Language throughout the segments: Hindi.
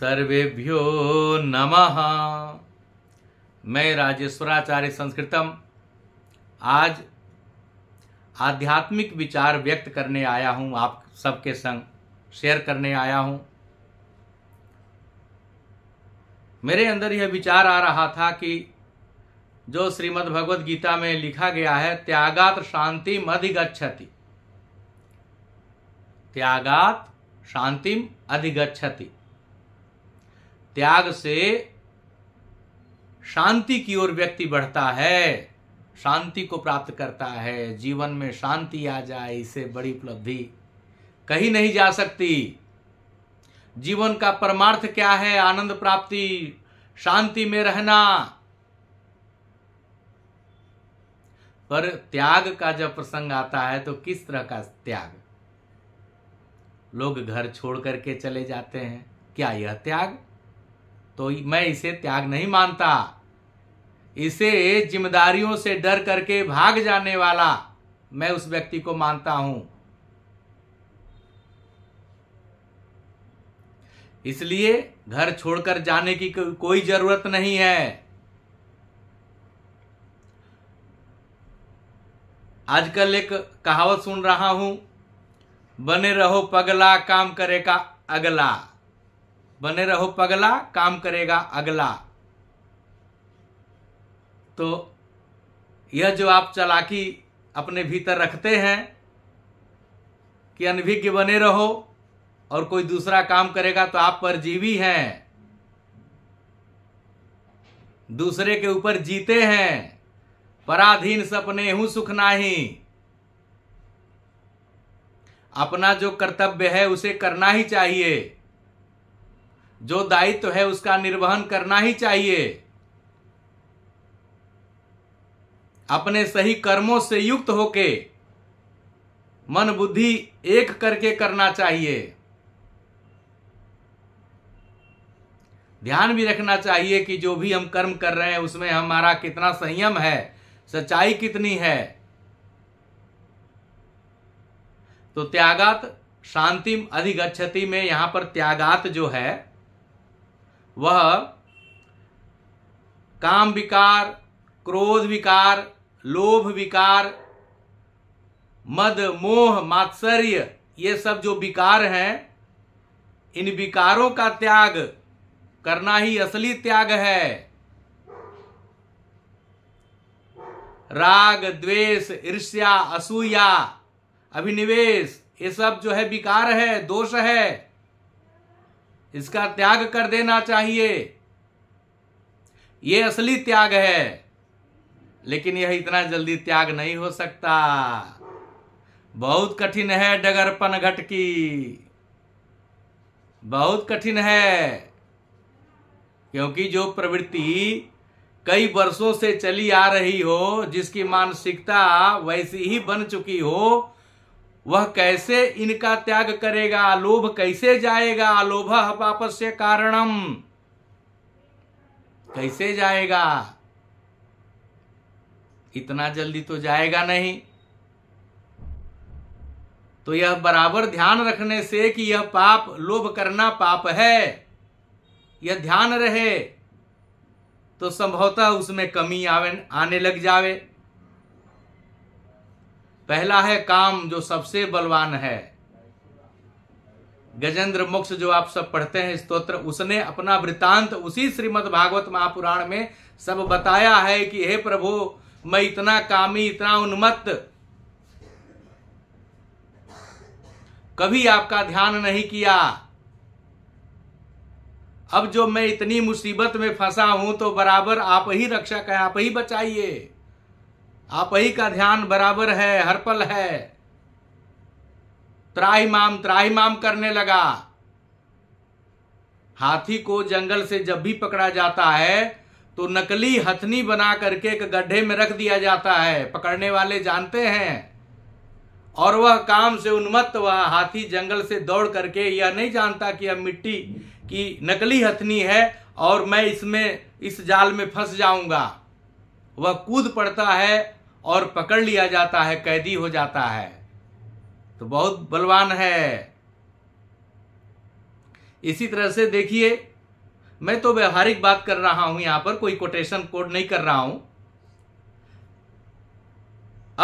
सर्वेभ्यो नमः मैं राजेश्वराचार्य संस्कृतम आज आध्यात्मिक विचार व्यक्त करने आया हूँ आप सबके संग शेयर करने आया हूँ मेरे अंदर यह विचार आ रहा था कि जो श्रीमद् भगवद गीता में लिखा गया है त्यागात शांति अधिगछति त्यागात शांतिम अधिगछति त्याग से शांति की ओर व्यक्ति बढ़ता है शांति को प्राप्त करता है जीवन में शांति आ जाए इसे बड़ी उपलब्धि कहीं नहीं जा सकती जीवन का परमार्थ क्या है आनंद प्राप्ति शांति में रहना पर त्याग का जब प्रसंग आता है तो किस तरह का त्याग लोग घर छोड़ करके चले जाते हैं क्या यह त्याग तो मैं इसे त्याग नहीं मानता इसे जिम्मेदारियों से डर करके भाग जाने वाला मैं उस व्यक्ति को मानता हूं इसलिए घर छोड़कर जाने की कोई जरूरत नहीं है आजकल एक कहावत सुन रहा हूं बने रहो पगला काम करेगा का अगला बने रहो पगला काम करेगा अगला तो यह जो आप चलाकी अपने भीतर रखते हैं कि अनभिज्ञ बने रहो और कोई दूसरा काम करेगा तो आप परजीवी हैं दूसरे के ऊपर जीते हैं पराधीन सपने हूं सुख नाही अपना जो कर्तव्य है उसे करना ही चाहिए जो दायित्व तो है उसका निर्वहन करना ही चाहिए अपने सही कर्मों से युक्त होके मन बुद्धि एक करके करना चाहिए ध्यान भी रखना चाहिए कि जो भी हम कर्म कर रहे हैं उसमें हमारा कितना संयम है सच्चाई कितनी है तो त्यागात शांतिम अधिगछति में यहां पर त्यागात जो है वह काम विकार क्रोध विकार लोभ विकार मद मोह मात्सर्य ये सब जो विकार हैं इन विकारों का त्याग करना ही असली त्याग है राग द्वेष ईर्ष्या असूया अभिनिवेश ये सब जो है विकार है दोष है इसका त्याग कर देना चाहिए ये असली त्याग है लेकिन यह इतना जल्दी त्याग नहीं हो सकता बहुत कठिन है डगरपन घटकी बहुत कठिन है क्योंकि जो प्रवृत्ति कई वर्षों से चली आ रही हो जिसकी मानसिकता वैसी ही बन चुकी हो वह कैसे इनका त्याग करेगा लोभ कैसे जाएगा लोभ पापस से कारणम कैसे जाएगा इतना जल्दी तो जाएगा नहीं तो यह बराबर ध्यान रखने से कि यह पाप लोभ करना पाप है यह ध्यान रहे तो संभवतः उसमें कमी आवे आने लग जावे पहला है काम जो सबसे बलवान है गजेंद्र मोक्ष जो आप सब पढ़ते हैं स्तोत्र उसने अपना वृतांत उसी श्रीमद भागवत महापुराण में सब बताया है कि हे प्रभु मैं इतना कामी इतना उन्मत्त कभी आपका ध्यान नहीं किया अब जो मैं इतनी मुसीबत में फंसा हूं तो बराबर आप ही रक्षा करें आप ही बचाइए आप ही का ध्यान बराबर है हर पल है त्राही माम त्राही माम करने लगा हाथी को जंगल से जब भी पकड़ा जाता है तो नकली हथनी बना करके एक गड्ढे में रख दिया जाता है पकड़ने वाले जानते हैं और वह काम से उन्मत्त वह हाथी जंगल से दौड़ करके यह नहीं जानता कि यह मिट्टी की नकली हथनी है और मैं इसमें इस जाल में फंस जाऊंगा वह कूद पड़ता है और पकड़ लिया जाता है कैदी हो जाता है तो बहुत बलवान है इसी तरह से देखिए मैं तो व्यवहारिक बात कर रहा हूं यहां पर कोई कोटेशन कोड नहीं कर रहा हूं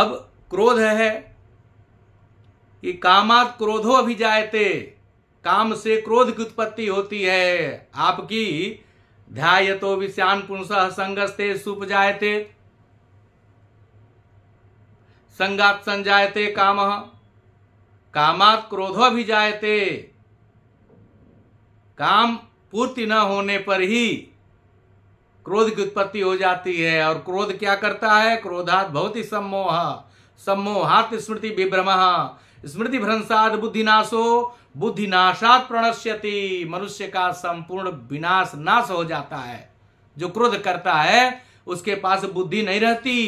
अब क्रोध है कि कामात क्रोधो अभी अभिजायते काम से क्रोध की उत्पत्ति होती है आपकी ध्यायतो विषान संघर्ष संगस्ते सुप जायते संगात संजायते काम कामात क्रोधो भी जायते काम पूर्ति न होने पर ही क्रोध की उत्पत्ति हो जाती है और क्रोध क्या करता है क्रोधात बहुत ही सम्मोह सम्मोहात स्मृति विभ्रम स्मृति भ्रंशात बुद्धिनाशो बुद्धिनाशात प्रणश्यति मनुष्य का संपूर्ण विनाश नाश हो जाता है जो क्रोध करता है उसके पास बुद्धि नहीं रहती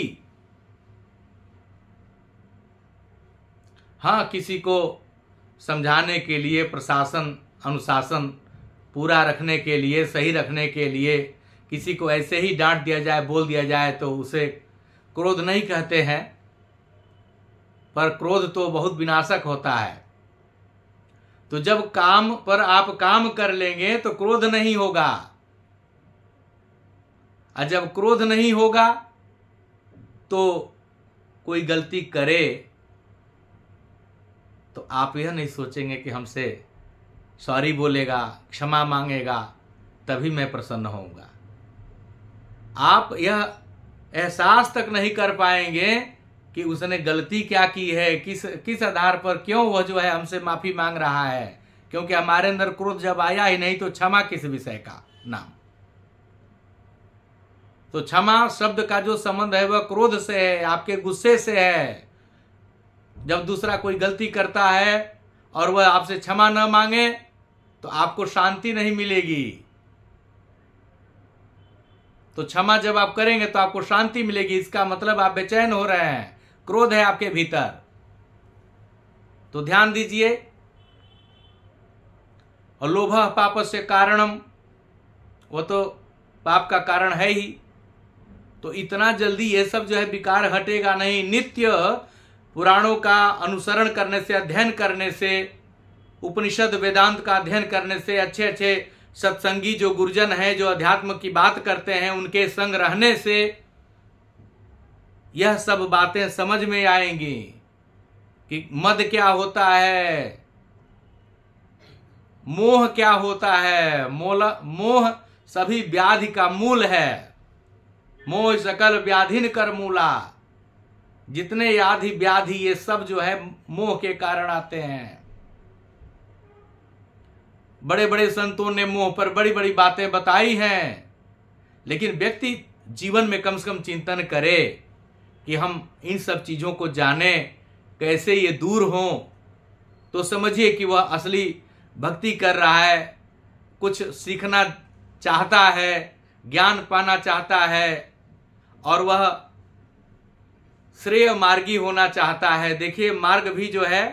हाँ किसी को समझाने के लिए प्रशासन अनुशासन पूरा रखने के लिए सही रखने के लिए किसी को ऐसे ही डांट दिया जाए बोल दिया जाए तो उसे क्रोध नहीं कहते हैं पर क्रोध तो बहुत विनाशक होता है तो जब काम पर आप काम कर लेंगे तो क्रोध नहीं होगा और जब क्रोध नहीं होगा तो कोई गलती करे तो आप यह नहीं सोचेंगे कि हमसे सॉरी बोलेगा क्षमा मांगेगा तभी मैं प्रसन्न होऊंगा आप यह एहसास तक नहीं कर पाएंगे कि उसने गलती क्या की है किस किस आधार पर क्यों वह जो है हमसे माफ़ी मांग रहा है क्योंकि हमारे अंदर क्रोध जब आया ही नहीं तो क्षमा किस विषय का नाम तो क्षमा शब्द का जो संबंध है वह क्रोध से है आपके गुस्से से है जब दूसरा कोई गलती करता है और वह आपसे क्षमा न मांगे तो आपको शांति नहीं मिलेगी तो क्षमा जब आप करेंगे तो आपको शांति मिलेगी इसका मतलब आप बेचैन हो रहे हैं क्रोध है आपके भीतर तो ध्यान दीजिए और लोभ पाप से कारणम वो तो पाप का कारण है ही तो इतना जल्दी ये सब जो है विकार हटेगा नहीं नित्य पुराणों का अनुसरण करने से अध्ययन करने से उपनिषद वेदांत का अध्ययन करने से अच्छे अच्छे सत्संगी जो गुरुजन हैं जो अध्यात्म की बात करते हैं उनके संग रहने से यह सब बातें समझ में आएंगी कि मद क्या होता है मोह क्या होता है मोल मोह सभी व्याधि का मूल है मोह सकल व्याधिन कर मूला जितने याधि व्याधि ये सब जो है मोह के कारण आते हैं बड़े बड़े संतों ने मोह पर बड़ी बड़ी बातें बताई हैं लेकिन व्यक्ति जीवन में कम से कम चिंतन करे कि हम इन सब चीज़ों को जाने कैसे ये दूर हो तो समझिए कि वह असली भक्ति कर रहा है कुछ सीखना चाहता है ज्ञान पाना चाहता है और वह श्रेय मार्गी होना चाहता है देखिए मार्ग भी जो है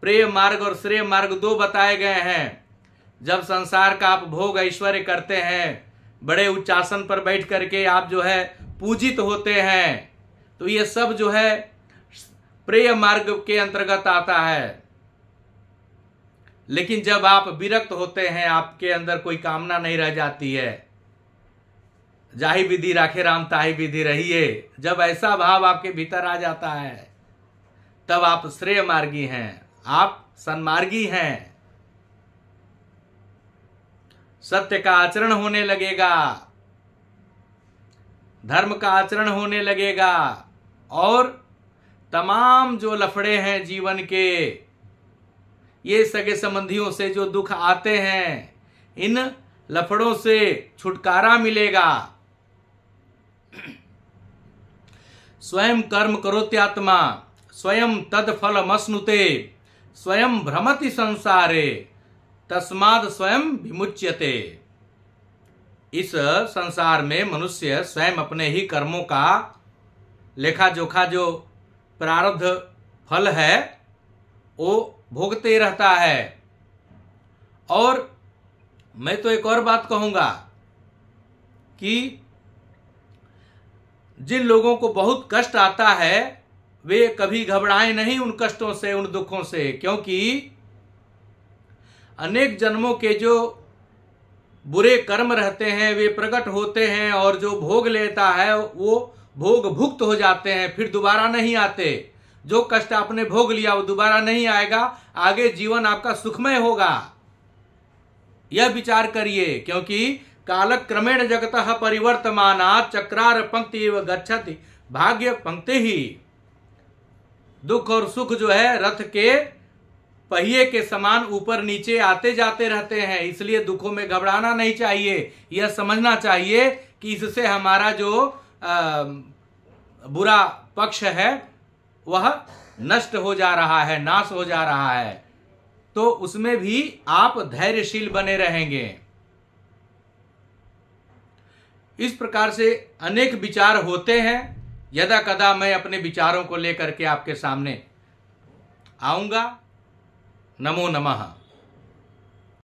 प्रेय मार्ग और श्रेय मार्ग दो बताए गए हैं जब संसार का आप भोग ऐश्वर्य करते हैं बड़े उच्चासन पर बैठ करके आप जो है पूजित होते हैं तो ये सब जो है प्रेय मार्ग के अंतर्गत आता है लेकिन जब आप विरक्त होते हैं आपके अंदर कोई कामना नहीं रह जाती है जाही विधि राखे राम ताही विधि रहिए जब ऐसा भाव आपके भीतर आ जाता है तब आप श्रेय मार्गी हैं आप सन्मार्गी हैं सत्य का आचरण होने लगेगा धर्म का आचरण होने लगेगा और तमाम जो लफड़े हैं जीवन के ये सगे संबंधियों से जो दुख आते हैं इन लफड़ों से छुटकारा मिलेगा स्वयं कर्म करोत्यात्मा स्वयं मश्नुते स्वयं भ्रमति संसारे तस्माद स्वयं विमुच्यते इस संसार में मनुष्य स्वयं अपने ही कर्मों का लेखा जोखा जो प्रारब्ध फल है वो भोगते रहता है और मैं तो एक और बात कहूँगा कि जिन लोगों को बहुत कष्ट आता है वे कभी घबराएं नहीं उन कष्टों से उन दुखों से क्योंकि अनेक जन्मों के जो बुरे कर्म रहते हैं वे प्रकट होते हैं और जो भोग लेता है वो भोग भुक्त हो जाते हैं फिर दोबारा नहीं आते जो कष्ट आपने भोग लिया वो दोबारा नहीं आएगा आगे जीवन आपका सुखमय होगा यह विचार करिए क्योंकि काल क्रमेण जगत परिवर्तमान चक्रार पंक्ति एवं गच्छति भाग्य पंक्ति ही दुख और सुख जो है रथ के पहिए के समान ऊपर नीचे आते जाते रहते हैं इसलिए दुखों में घबराना नहीं चाहिए यह समझना चाहिए कि इससे हमारा जो आ, बुरा पक्ष है वह नष्ट हो जा रहा है नाश हो जा रहा है तो उसमें भी आप धैर्यशील बने रहेंगे इस प्रकार से अनेक विचार होते हैं यदा कदा मैं अपने विचारों को लेकर के आपके सामने आऊंगा नमो नमः